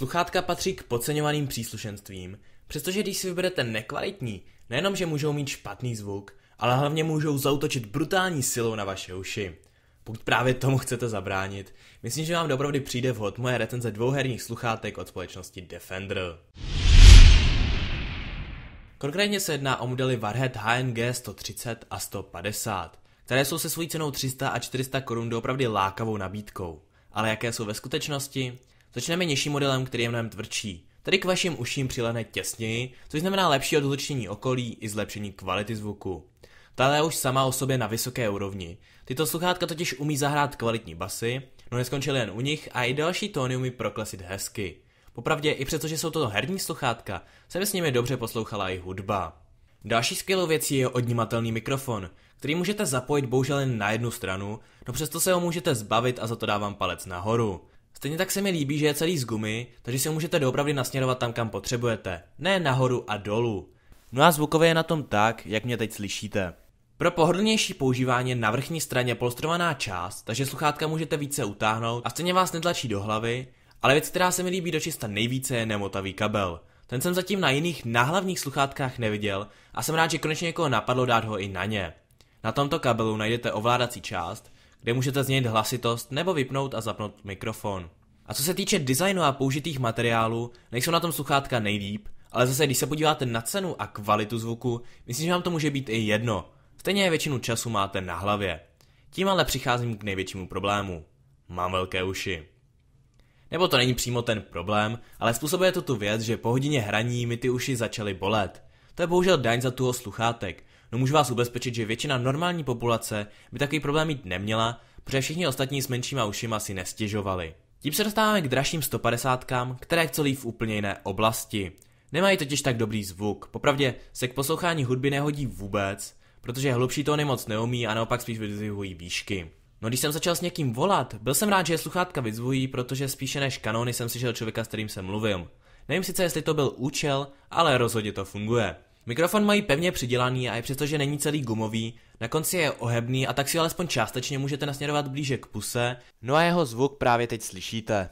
Sluchátka patří k podceňovaným příslušenstvím, přestože když si vyberete nekvalitní, nejenom, že můžou mít špatný zvuk, ale hlavně můžou zautočit brutální silou na vaše uši. Pokud právě tomu chcete zabránit, myslím, že vám dopravdy přijde vhod moje recenze dvouherních sluchátek od společnosti Defender. Konkrétně se jedná o modely Warhead HNG 130 a 150, které jsou se svojí cenou 300 a 400 korun doopravdy lákavou nabídkou. Ale jaké jsou ve skutečnosti? Začneme nižším modelem, který je mnohem tvrdší. Tady k vašim uším přilehne těsněji, což znamená lepší odhlučnění okolí i zlepšení kvality zvuku. Tahle je už sama o sobě na vysoké úrovni. Tyto sluchátka totiž umí zahrát kvalitní basy, no neskončili jen u nich a i další tóny umí proklesit hezky. Popravdě, i přestože jsou to herní sluchátka, se mi s nimi dobře poslouchala i hudba. Další skvělou věcí je odnímatelný mikrofon, který můžete zapojit bohužel jen na jednu stranu, no přesto se ho můžete zbavit a za to dávám palec nahoru. Stejně tak se mi líbí, že je celý z gumy, takže si ho můžete doopravdy nasměrovat tam, kam potřebujete, ne nahoru a dolů. No a zvukově je na tom tak, jak mě teď slyšíte. Pro pohodlnější používání je na vrchní straně polstrovaná část, takže sluchátka můžete více utáhnout a stejně vás netlačí do hlavy, ale věc, která se mi líbí dočista nejvíce, je nemotavý kabel. Ten jsem zatím na jiných náhlavních sluchátkách neviděl a jsem rád, že konečně někoho napadlo dát ho i na ně. Na tomto kabelu najdete ovládací část, kde můžete změnit hlasitost nebo vypnout a zapnout mikrofon. A co se týče designu a použitých materiálů, nejsou na tom sluchátka nejlíp, ale zase když se podíváte na cenu a kvalitu zvuku, myslím, že vám to může být i jedno. Stejně většinu času máte na hlavě. Tím ale přicházím k největšímu problému. Mám velké uši. Nebo to není přímo ten problém, ale způsobuje to tu věc, že po hodině hraní mi ty uši začaly bolet. To je bohužel daň za tuho sluchátek, No můžu vás ubezpečit, že většina normální populace by takový problém mít neměla, protože všichni ostatní s menšíma ušima si nestěžovali. Tím se dostáváme k dražším 150, které celí v úplně jiné oblasti. Nemají totiž tak dobrý zvuk, popravdě se k poslouchání hudby nehodí vůbec, protože hlubší tóny moc neumí a naopak spíš vyzvihují výšky. No když jsem začal s někým volat, byl jsem rád, že je sluchátka vyzvují, protože spíše než kanony jsem slyšel člověka, s kterým jsem mluvil. Nevím sice, jestli to byl účel, ale rozhodně to funguje. Mikrofon mají pevně přidělaný a přesto, přestože není celý gumový, na konci je ohebný a tak si alespoň částečně můžete nasměrovat blíže k puse, no a jeho zvuk právě teď slyšíte.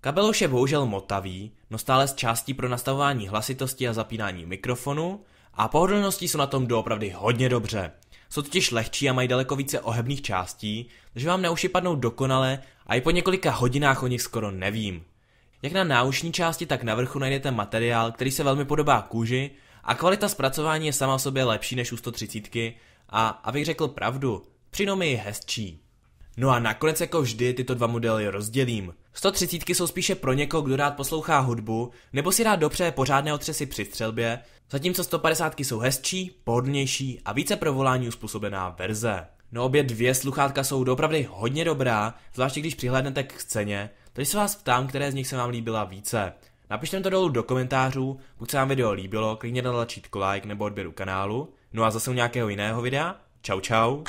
Kabel už je bohužel motavý, no stále s částí pro nastavování hlasitosti a zapínání mikrofonu a pohodlností jsou na tom doopravdy hodně dobře. Jsou totiž lehčí a mají daleko více ohebných částí, takže vám neuši padnou dokonale a i po několika hodinách o nich skoro nevím. Jak na náušní části, tak na vrchu najdete materiál, který se velmi podobá kůži a kvalita zpracování je sama o sobě lepší než u 130 a abych řekl pravdu, přinomy je hezčí. No a nakonec jako vždy tyto dva modely rozdělím. 130 jsou spíše pro někoho, kdo rád poslouchá hudbu, nebo si rád dopřeje pořádné otřesy při střelbě, zatímco 150 jsou hezčí, pohodlnější a více pro volání uspůsobená verze. No obě dvě sluchátka jsou opravdu hodně dobrá, zvláště když přihlédnete k scéně. takže se vás ptám, které z nich se vám líbila více. Napište mi to dolů do komentářů, pokud se vám video líbilo, klidně na tlačítko like nebo odběru kanálu. No a zase u nějakého jiného videa. Čau čau.